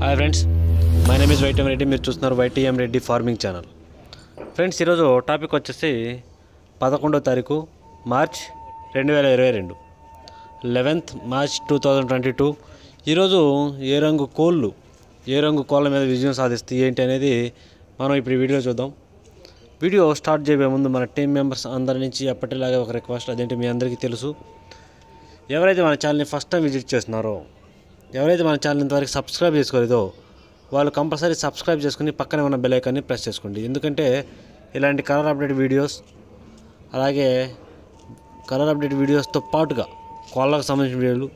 hi friends my name is YTM Reddy మీరు చూస్తున్నారు YTM Reddy farming channel friends ఈరోజు topic వచ్చేసి పదకొండో తారీఖు మార్చ్ రెండు వేల ఇరవై రెండు eleventh March two thousand twenty two ఈరోజు ఏ రంగు కోళ్ళు ఏ రంగు కోళ్ళ మీద విజయం సాధిస్తాయి ఏంటి అనేది మనం ఇప్పుడు వీడియో చూద్దాం వీడియో స్టార్ట్ చేయబోయే ముందు మన టీం మెంబర్స్ అందరి నుంచి ఎప్పటిలాగే ఒక రిక్వెస్ట్ అదేంటి మీ అందరికీ తెలుసు ఎవరైతే మన ఛానల్ని ఫస్ట్ టైం విజిట్ చేస్తున్నారో ఎవరైతే మన ఛానల్ ఇంతవరకు సబ్స్క్రైబ్ చేసుకోలేదో వాళ్ళు కంపల్సరీ సబ్స్క్రైబ్ చేసుకుని పక్కనే ఉన్న బెల్ ప్రెస్ చేసుకోండి ఎందుకంటే ఇలాంటి కలర్ అప్డేట్ వీడియోస్ అలాగే కలర్ అప్డేట్ వీడియోస్తో పాటుగా కోళ్ళకు సంబంధించిన వీడియోలు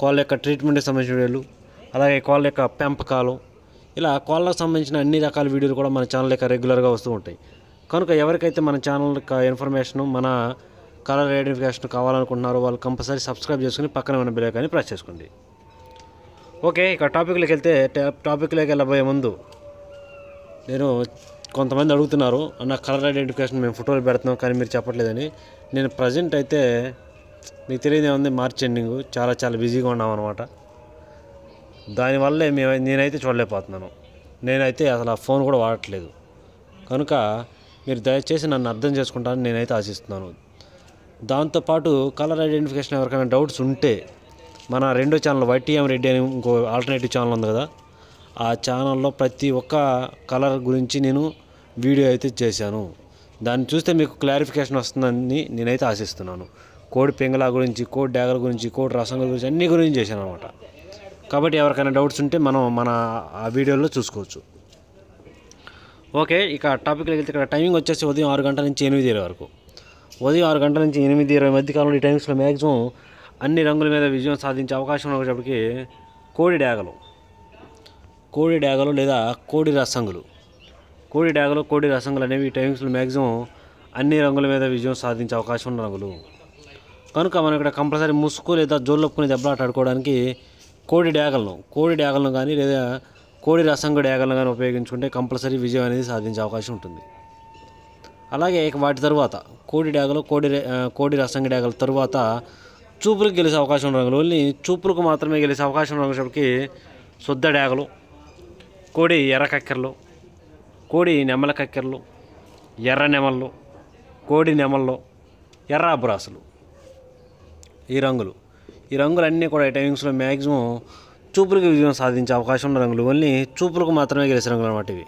కోళ్ళ యొక్క ట్రీట్మెంట్కి సంబంధించిన వీడియోలు అలాగే కోళ్ళ యొక్క పెంపకాలు ఇలా కోళ్ళకు సంబంధించిన అన్ని రకాల వీడియోలు కూడా మన ఛానల్ యొక్క రెగ్యులర్గా వస్తూ ఉంటాయి కనుక ఎవరికైతే మన ఛానల్ యొక్క ఇన్ఫర్మేషన్ మన కలర్ ఐడెంటిఫికేషన్ కావాలనుకుంటున్నారో వాళ్ళు కంపల్సరీ సబ్స్క్రైబ్ చేసుకుని పక్కన ఉన్న బెల్ కానీ ప్రెస్ చేసుకోండి ఓకే ఇక్కడ టాపిక్లోకి వెళ్తే టాపిక్లోకి వెళ్ళబోయే ముందు నేను కొంతమంది అడుగుతున్నారు అన్న కలర్ ఐడెంటిఫికేషన్ మేము ఫోటోలు పెడుతున్నాం కానీ మీరు చెప్పట్లేదని నేను ప్రజెంట్ అయితే మీకు తెలియదు ఏముంది మార్చ్ ఎండింగ్ చాలా చాలా బిజీగా ఉన్నాం అనమాట దానివల్లే మేము నేనైతే చూడలేకపోతున్నాను నేనైతే అసలు ఆ ఫోన్ కూడా వాడట్లేదు కనుక మీరు దయచేసి నన్ను అర్థం చేసుకుంటానని నేనైతే ఆశిస్తున్నాను దాంతోపాటు కలర్ ఐడెంటిఫికేషన్ ఎవరికైనా డౌట్స్ ఉంటే మన రెండో ఛానల్ వైటీఎం రెడ్డి అని ఇంకో ఆల్టర్నేటివ్ ఛానల్ ఉంది కదా ఆ ఛానల్లో ప్రతి ఒక్క కలర్ గురించి నేను వీడియో అయితే చేశాను దాన్ని చూస్తే మీకు క్లారిఫికేషన్ వస్తుందని నేనైతే ఆశిస్తున్నాను కోడి పింగళా గురించి కోడి డాగర్ గురించి కోడి రసంగుల గురించి అన్ని గురించి చేశాను అనమాట కాబట్టి ఎవరికైనా డౌట్స్ ఉంటే మనం మన ఆ వీడియోలో చూసుకోవచ్చు ఓకే ఇక టాపిక్ వెళ్తే ఇక్కడ టైమింగ్ వచ్చేసి ఉదయం ఆరు గంటల నుంచి ఎనిమిది ఇరవై వరకు ఉదయం ఆరు గంటల నుంచి ఎనిమిది ఇరవై మధ్య కాలంలో ఈ టైమ్స్లో మ్యాక్సిమం అన్ని రంగుల మీద విజయం సాధించే అవకాశం ఉన్నప్పటికీ కోడి డాగలు కోడి డాగలు లేదా కోడి రసంగులు కోడి డాగలు కోడి రసంగులు అనేవి టైమింగ్స్లో మ్యాక్సిమం అన్ని రంగుల మీద విజయం సాధించే అవకాశం ఉన్న రంగులు కనుక మనం ఇక్కడ కంపల్సరీ ముసుగు లేదా జోళ్ళొప్పుకుని దెబ్బలాట ఆడుకోవడానికి కోడి డాగలను కోడి డాగలను కానీ లేదా కోడి రసంగు డాగలను కానీ ఉపయోగించుకుంటే కంపల్సరీ విజయం అనేది సాధించే అవకాశం ఉంటుంది అలాగే వాటి తర్వాత కోడి డాగలు కోడి కోడి రసంగ డాగల తరువాత చూపులకు గెలిచే అవకాశం ఉండదు ఓన్లీ చూపులకు మాత్రమే గెలిచే అవకాశం ఉండేసరికి శుద్ధ డాగలు కోడి ఎర్ర కక్కెరలు కోడి నెమల కక్కెరలు ఎర్ర నెమళ్ళు కోడి నెమళ్ళు ఎర్ర అబ్రాసులు ఈ రంగులు ఈ రంగులన్నీ కూడా ఈ టైమింగ్స్లో మ్యాక్సిమం చూపులకు విజయం సాధించే అవకాశం ఉన్న రంగులు ఓన్లీ చూపులకు మాత్రమే గెలిచిన రంగులు అనమాట ఇవి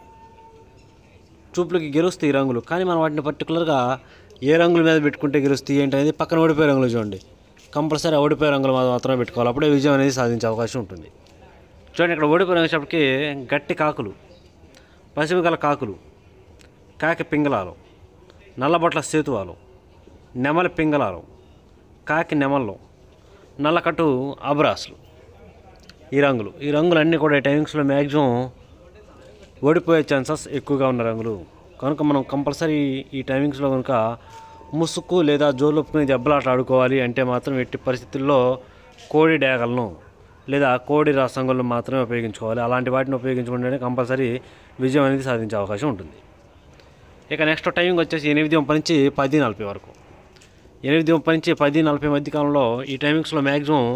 చూపులకి గెలుస్తాయి ఈ రంగులు కానీ మనం వాటిని పర్టికులర్గా ఏ రంగుల మీద పెట్టుకుంటే గెలుస్తాయి ఏంటి అనేది పక్కన ఓడిపోయే రంగులు చూడండి కంపల్సరీ ఓడిపోయే రంగులు మాత్రమే పెట్టుకోవాలి అప్పుడే విజయం అనేది సాధించే అవకాశం ఉంటుంది చూడండి ఇక్కడ ఓడిపోయిన వచ్చేటప్పటికి గట్టి కాకులు పసిమి గల కాకులు కాకి పింగళాలు నల్లబొట్ల సేతువాలు నెమలి పింగళాలు కాకి నెమలు నల్లకట్టు అబ్రాసులు ఈ రంగులు ఈ రంగులన్నీ కూడా టైమింగ్స్లో మ్యాక్సిమం ఓడిపోయే ఛాన్సెస్ ఎక్కువగా ఉన్న రంగులు కనుక మనం కంపల్సరీ ఈ టైమింగ్స్లో కనుక ముసుకు లేదా జోలుపుకుని దెబ్బలాట ఆడుకోవాలి అంటే మాత్రం ఎట్టి పరిస్థితుల్లో కోడి డేగలను లేదా కోడి రసంగులను మాత్రమే ఉపయోగించుకోవాలి అలాంటి వాటిని ఉపయోగించుకుంటేనే కంపల్సరీ విజయం అనేది సాధించే అవకాశం ఉంటుంది ఇక నెక్స్ట్ టైమింగ్ వచ్చేసి ఎనిమిది ముప్పై నుంచి పది నలభై వరకు ఎనిమిది ముప్పై నుంచి పది నలభై మధ్య కాలంలో ఈ టైమింగ్స్లో మ్యాక్సిమం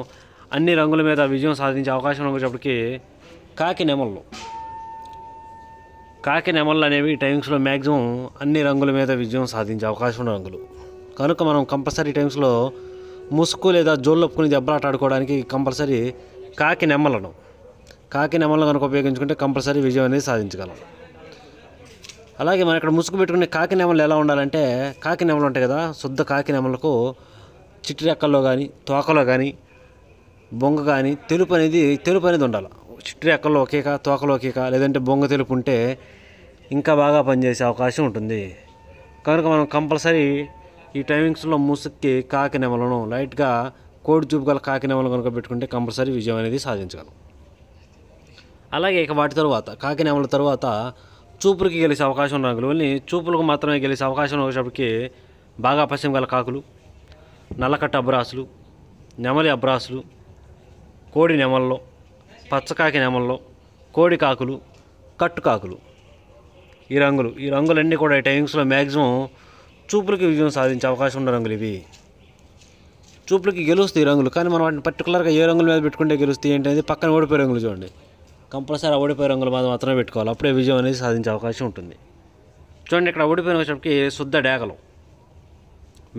అన్ని రంగుల మీద విజయం సాధించే అవకాశం వచ్చేప్పటికి కాకి నెమల్లో కాకి నెమళ్ళు అనేవి టైమింగ్స్లో మ్యాక్సిమం అన్ని రంగుల మీద విజయం సాధించే అవకాశం ఉన్న రంగులు కనుక మనం కంపల్సరీ టైమ్స్లో ముసుగు లేదా జోళ్ళొప్పుకుని దెబ్బలాట ఆడుకోవడానికి కంపల్సరీ కాకి నెమ్మలను కాకి నెమ్మలను కనుక ఉపయోగించుకుంటే కంపల్సరీ విజయం అనేది సాధించగలం అలాగే మనం ఇక్కడ ముసుగు పెట్టుకునే కాకి నెమ్మలు ఎలా ఉండాలంటే కాకి నెమ్మలు ఉంటాయి కదా శుద్ధ కాకి నెమ్మలకు చిట్టి రెక్కల్లో కానీ తోకలో కానీ బొంగ కానీ తెలుపు అనేది తెలుపు అనేది ఉండాలి చిట్టు రెక్కల్లో ఒకేక తోకలో ఒకేక లేదంటే బొంగ తెలుపు ఉంటే ఇంకా బాగా పనిచేసే అవకాశం ఉంటుంది కనుక మనం కంపల్సరీ ఈ టైమింగ్స్లో ముసుక్కి కాకి నెమలను లైట్గా కోడి చూపు గల కాకి నెమలు కనుక పెట్టుకుంటే కంపల్సరీ విజయం అనేది సాధించగలం అలాగే ఇక వాటి తర్వాత కాకి నెమల తర్వాత చూపులకి గెలిచే అవకాశం ఉన్న రంగులని చూపులకు మాత్రమే గెలిచే అవకాశం వచ్చేటప్పటికి బాగా పశ్చిమ గల కాకులు నల్లకట్ట అబ్రాసులు నెమలి అబ్రాసులు కోడి నెమల్లో పచ్చకాకి నెమల్లో కోడికాకులు కట్టుకాకులు ఈ రంగులు ఈ రంగులన్నీ కూడా ఈ టైమింగ్స్లో మ్యాక్సిమం చూపులకి విజయం సాధించే అవకాశం ఉన్న రంగులు ఇవి చూపులకి గెలుస్తాయి రంగులు కానీ మనం వాటిని పర్టికులర్గా ఏ రంగుల మీద పెట్టుకుంటే గెలుస్తాయి ఏంటనేది పక్కన ఓడిపోయే రంగులు చూడండి కంపల్సరీ ఆ ఓడిపోయే రంగుల మీద మాత్రమే పెట్టుకోవాలి అప్పుడే విజయం అనేది సాధించే అవకాశం ఉంటుంది చూడండి ఇక్కడ ఓడిపోయిన వచ్చేటప్పటికి శుద్ధ డేగలు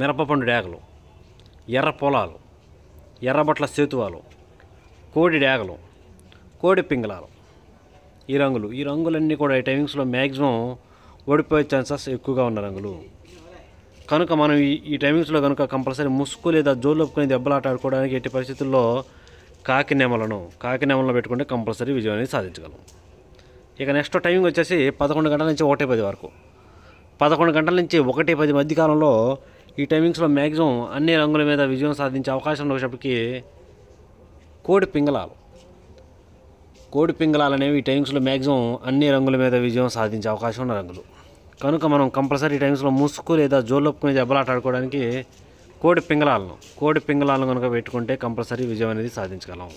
మిరపపండు డేగలు ఎర్ర పొలాలు ఎర్రబట్ల సేతువాలు కోడి డేగలు కోడి పింగళాలు ఈ రంగులు ఈ రంగులన్నీ కూడా ఈ టైమింగ్స్లో మ్యాక్సిమం ఓడిపోయే ఛాన్సెస్ ఎక్కువగా ఉన్న రంగులు కనుక మనం ఈ ఈ టైమింగ్స్లో కనుక కంపల్సరీ ముసుగు లేదా జోలుపుకొని దెబ్బలాట ఆడుకోవడానికి ఎట్టి పరిస్థితుల్లో కాకి నెమలను కాకి నెమలను పెట్టుకుంటే కంపల్సరీ విజయం అనేది సాధించగలం ఇక నెక్స్ట్ టైమింగ్ వచ్చేసి పదకొండు గంటల నుంచి ఒకటి పది వరకు పదకొండు గంటల నుంచి ఒకటి పది మధ్య కాలంలో ఈ టైమింగ్స్లో మ్యాక్సిమం అన్ని రంగుల మీద విజయం సాధించే అవకాశం వచ్చేప్పటికీ కోడి పింగళాలు కోడి పింగళాలు అనేవి ఈ టైమ్స్లో మ్యాక్సిమం అన్ని రంగుల మీద విజయం సాధించే అవకాశం ఉన్న రంగులు కనుక మనం కంపల్సరీ టైమ్స్లో ముసుగు లేదా జోలొప్పుకునే దెబ్బలాట ఆడుకోవడానికి కోడి పింగళాలను కోడి పింగళాలను కనుక పెట్టుకుంటే కంపల్సరీ విజయం అనేది సాధించగలం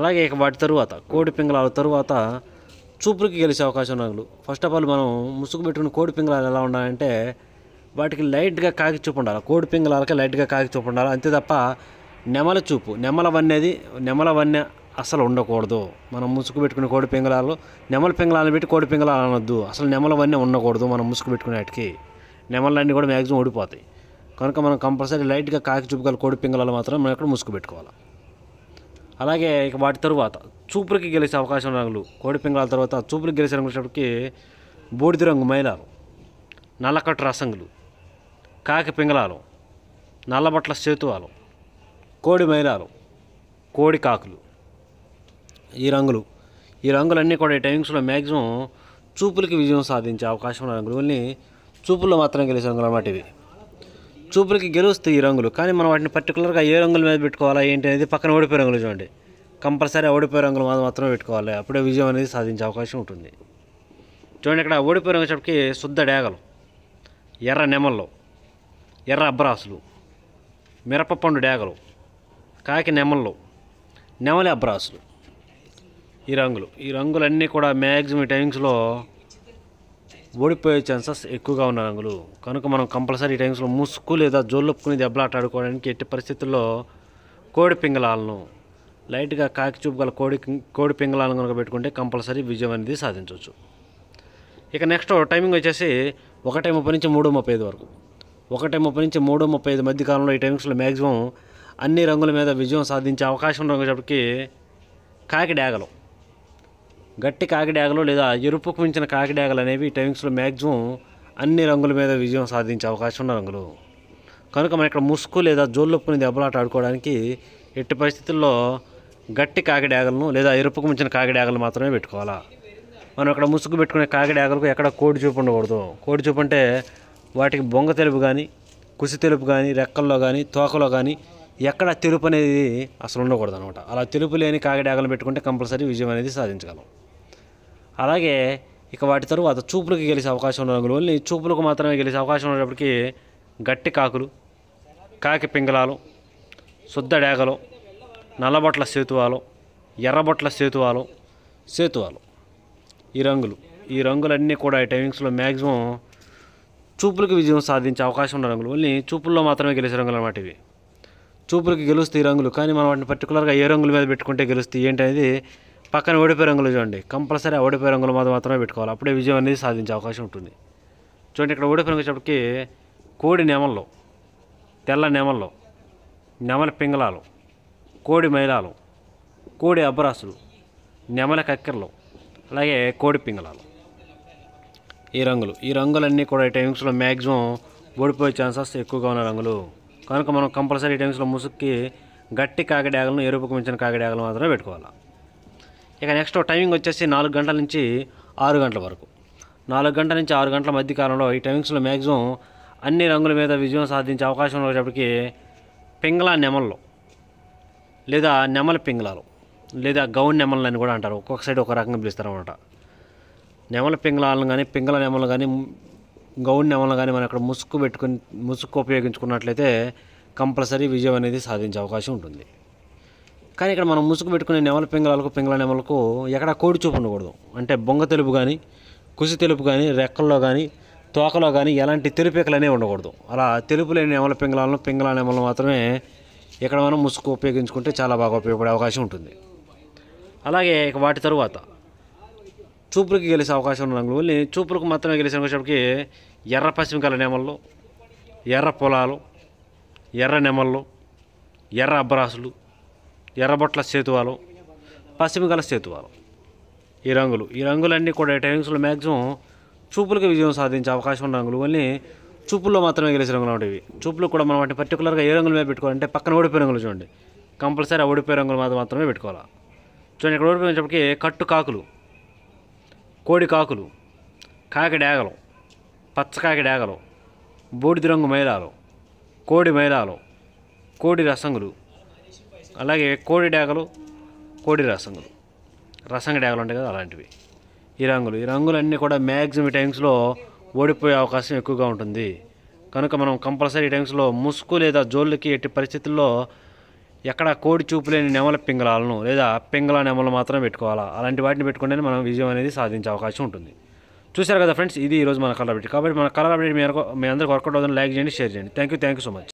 అలాగే ఇక వాటి తరువాత కోడి పింగళాల తరువాత చూపులకి గెలిచే అవకాశం రంగులు ఫస్ట్ ఆఫ్ ఆల్ మనం ముసుగు పెట్టుకుని కోడి పింగళాలు ఎలా ఉండాలంటే వాటికి లైట్గా కాకి చూపు ఉండాలి కోడి పింగళాలకి లైట్గా కాకి చూపు ఉండాలి అంతే తప్ప నెమల చూపు నెమల వన్నేది నెమల వన్నె అసలు ఉండకూడదు మనం ముసుగు పెట్టుకునే కోడి పెంగళాలు నెమల పెంగళాలను పెట్టి కోడి పెంగళాలు అనొద్దు అసలు నెమలవన్నీ ఉండకూడదు మనం ముసుగు పెట్టుకునేటికి నెమలన్నీ కూడా మ్యాక్సిమం ఓడిపోతాయి కనుక మనం కంపల్సరీ లైట్గా కాకి చూపుగల కోడి పెంగళాలు మాత్రం మనం ఎక్కడ ముసుగు పెట్టుకోవాలి అలాగే ఇక వాటి తరువాత చూపులకి గెలిచే అవకాశం రంగులు కోడి పెంగళాల తర్వాత చూపులకి గెలిచే రంగులకి బూడిద రంగు మైలాలు నల్లకట్టు రసంగులు కాకి పెంగళాలు నల్లబట్ల సేతువాలు కోడి మైలాలు కోడి కాకులు ఈ రంగులు ఈ రంగులన్నీ కూడా ఈ టైమింగ్స్లో మ్యాక్సిమం చూపులకి విజయం సాధించే అవకాశం ఉన్న రంగులని చూపుల్లో మాత్రం గెలిచే రంగులు అనమాట ఇవి చూపులకి గెలుస్తాయి ఈ రంగులు కానీ మనం వాటిని పర్టికులర్గా ఏ రంగుల మీద పెట్టుకోవాలా ఏంటి అనేది పక్కన ఓడిపోయే రంగులు చూడండి కంపల్సరీ ఓడిపోయే రంగులు మాత్రమే పెట్టుకోవాలి అప్పుడే విజయం అనేది సాధించే అవకాశం ఉంటుంది చూడండి ఇక్కడ ఓడిపోయే రంగు చెప్పకి శుద్ధ డేగలు ఎర్ర నెమళ్ళు ఎర్ర అబ్రాసులు మిరపపండు డేగలు కాకి నెమళ్ళు నెమలి అబ్రాసులు ఈ రంగులు ఈ రంగులన్నీ కూడా మ్యాక్సిమం టైమ్స్లో ఓడిపోయే ఛాన్సెస్ ఎక్కువగా ఉన్న రంగులు కనుక మనం కంపల్సరీ టైమ్స్లో ముసుగు లేదా జోళ్ళొప్పుకుని దెబ్బలాట ఆడుకోవడానికి ఎట్టి పరిస్థితుల్లో కోడి పింగళాలను లైట్గా కాకి చూపు గల కోడి కోడి పింగళాలను కనుక పెట్టుకుంటే కంపల్సరీ విజయం అనేది సాధించవచ్చు ఇక నెక్స్ట్ టైమింగ్ వచ్చేసి ఒకటే ముప్పై నుంచి మూడు ముప్పై ఐదు వరకు ఒకటే ముప్పై నుంచి మూడు ముప్పై ఐదు మధ్య కాలంలో ఈ టైమింగ్స్లో మ్యాక్సిమం అన్ని రంగుల మీద విజయం సాధించే అవకాశం ఉండేటప్పటికి కాకి డాగలం గట్టి కాకిడాగలు లేదా ఎరుపుకు మించిన కాకిడాగలు అనేవి టైమింగ్స్లో మ్యాక్సిమం అన్ని రంగుల మీద విజయం సాధించే అవకాశం ఉన్న రంగులు కనుక మనం ఇక్కడ ముసుగు లేదా జోళ్ళొప్పుకుని దెబ్బలాట ఆడుకోవడానికి ఎట్టి పరిస్థితుల్లో గట్టి కాకిడాగలను లేదా ఎరుపుకు మించిన కాకిడాగలు మాత్రమే పెట్టుకోవాలా మనం ఇక్కడ ముసుగు పెట్టుకునే కాకిడాగలకు ఎక్కడ కోడి చూపు ఉండకూడదు కోడి చూపు అంటే వాటికి బొంగ తెలుపు కానీ కుసి తెలుపు కానీ రెక్కల్లో కానీ తోకలో కానీ ఎక్కడ తెలుపు అనేది అసలు ఉండకూడదు అనమాట అలా తెలుపు లేని కాకిడాగలను పెట్టుకుంటే కంపల్సరీ విజయం అనేది సాధించగలం అలాగే ఇక వాటి తరువాత చూపులకు గెలిచే అవకాశం ఉన్న రంగులు ఓన్లీ చూపులకు మాత్రమే గెలిచే అవకాశం ఉన్నప్పటికీ గట్టి కాకులు కాకి పింగళాలు శుద్ధ డేగలు నల్లబొట్ల సేతువాలు ఎర్రబొట్ల సేతువాలు సేతువాలు ఈ రంగులు ఈ రంగులన్నీ కూడా ఈ టైమింగ్స్లో మ్యాక్సిమం చూపులకు విజయం సాధించే అవకాశం ఉన్న రంగులు ఓన్లీ చూపుల్లో మాత్రమే గెలిచే రంగులు అనమాట ఇవి చూపులకి ఈ రంగులు కానీ మనం వాటిని పర్టికులర్గా ఏ రంగుల మీద పెట్టుకుంటే గెలుస్తాయి ఏంటనేది పక్కన ఓడిపోయే రంగులు చూడండి కంపల్సరీ ఓడిపోయే రంగులు మాత్రమే పెట్టుకోవాలి అప్పుడే విజయం అనేది సాధించే అవకాశం ఉంటుంది చూడండి ఇక్కడ ఓడిపోయి వచ్చేప్పటికి కోడి నెమల్లో తెల్ల నెమల్లో నెమల పింగళాలు కోడి మైలాలు కోడి అబ్బరాసులు నెమల కక్కెరలు అలాగే కోడి పింగళాలు ఈ రంగులు ఈ రంగులన్నీ కూడా ఈ టైమింగ్స్లో మ్యాక్సిమం ఓడిపోయే ఛాన్సెస్ ఎక్కువగా ఉన్న రంగులు కనుక మనం కంపల్సరీ ఈ టైమింగ్స్లో ముసుక్కి గట్టి కాకిడాగలను ఎరుపుకు మించిన కాకిడాగలు మాత్రమే పెట్టుకోవాలి ఇక నెక్స్ట్ టైమింగ్ వచ్చేసి నాలుగు గంటల నుంచి ఆరు గంటల వరకు నాలుగు గంటల నుంచి ఆరు గంటల మధ్య కాలంలో ఈ టైమింగ్స్లో మ్యాక్సిమం అన్ని రంగుల మీద విజయం సాధించే అవకాశం ఉండేటప్పటికి పింగళ నెమల్లో లేదా నెమల పింగళాలు లేదా గౌన్ నెమలని అని కూడా అంటారు ఒక్కొక్క సైడ్ ఒక రకంగా పిలుస్తారు అనమాట నెమల పింగళాలను కానీ పింగళ నెమలు కానీ గౌన్ నెమలు కానీ మనం అక్కడ ముసుగు పెట్టుకుని ముసుగు ఉపయోగించుకున్నట్లయితే కంపల్సరీ విజయం అనేది సాధించే అవకాశం ఉంటుంది కానీ ఇక్కడ మనం ముసుగు పెట్టుకునే నెమల పింగళాలకు పింగళ నెమలకు ఎక్కడ కోడి చూపు ఉండకూడదు అంటే బొంగ తెలుపు కానీ కుసి తెలుపు కానీ రెక్కల్లో కానీ తోకలో కానీ ఎలాంటి తెలుపేకలు అనేవి ఉండకూడదు అలా తెలుపు లేని నెమల పింగళాలను పింగళ నెమలు మాత్రమే ఇక్కడ మనం ముసుగు ఉపయోగించుకుంటే చాలా బాగా ఉపయోగపడే అవకాశం ఉంటుంది అలాగే వాటి తరువాత చూపులకి గెలిసే అవకాశం ఉన్న రంగులు ఓన్లీ చూపులకు మాత్రమే గెలిసిన వచ్చేప్పటికి ఎర్ర పశ్చిమకాల నెమళ్ళు ఎర్ర పొలాలు ఎర్ర నెమళ్ళు ఎర్ర అబ్బరాసులు ఎర్రబొట్ల సేతువాలు పశ్చిమగల సేతువాలు ఈ రంగులు ఈ రంగులన్నీ కూడా టైమింగ్స్లో మ్యాక్సిమం చూపులకు విజయం సాధించే అవకాశం ఉన్న రంగులు కొన్ని చూపుల్లో మాత్రమే గెలిచిన రంగులు ఉంటాయి చూపులు కూడా మనం అంటే పర్టికులర్గా ఏ రంగుల మీద పెట్టుకోవాలంటే పక్కన ఓడిపోయే రంగులు చూడండి కంపల్సరీ ఓడిపోయే రంగులు మాత్రం మాత్రమే పెట్టుకోవాలి చూడండి ఇక్కడ ఓడిపోయినప్పటికీ కట్టు కాకులు కోడి కాకులు కాకి డేగలు పచ్చకాకి డేగలు బూడిద రంగు మైలాలు కోడి మైలాలు కోడి రసంగులు అలాగే కోడి డాగలు కోడి రసంగులు రసంగ డాగలు ఉంటాయి కదా అలాంటివి ఈ రంగులు ఈ రంగులన్నీ కూడా మ్యాక్సిమం టైమ్స్లో ఓడిపోయే అవకాశం ఎక్కువగా ఉంటుంది కనుక మనం కంపల్సరీ టైమ్స్లో ముసుగు లేదా జోళ్ళకి ఎట్టి పరిస్థితుల్లో ఎక్కడ కోడి చూపు లేని నెమల పింగళాలను లేదా పింగళ నెమలు మాత్రం పెట్టుకోవాలా అలాంటి వాటిని పెట్టుకుంటేనే మనం విజయం అనేది సాధించే అవకాశం ఉంటుంది చూశారు కదా ఫ్రెండ్స్ ఇది ఈరోజు మన కలర్ కాబట్టి మన కలర్ అప్డేట్ మీ అందరికీ వర్కౌట్ అవుతుంది లైక్ చేయండి షేర్ చేయండి thank you thank you so much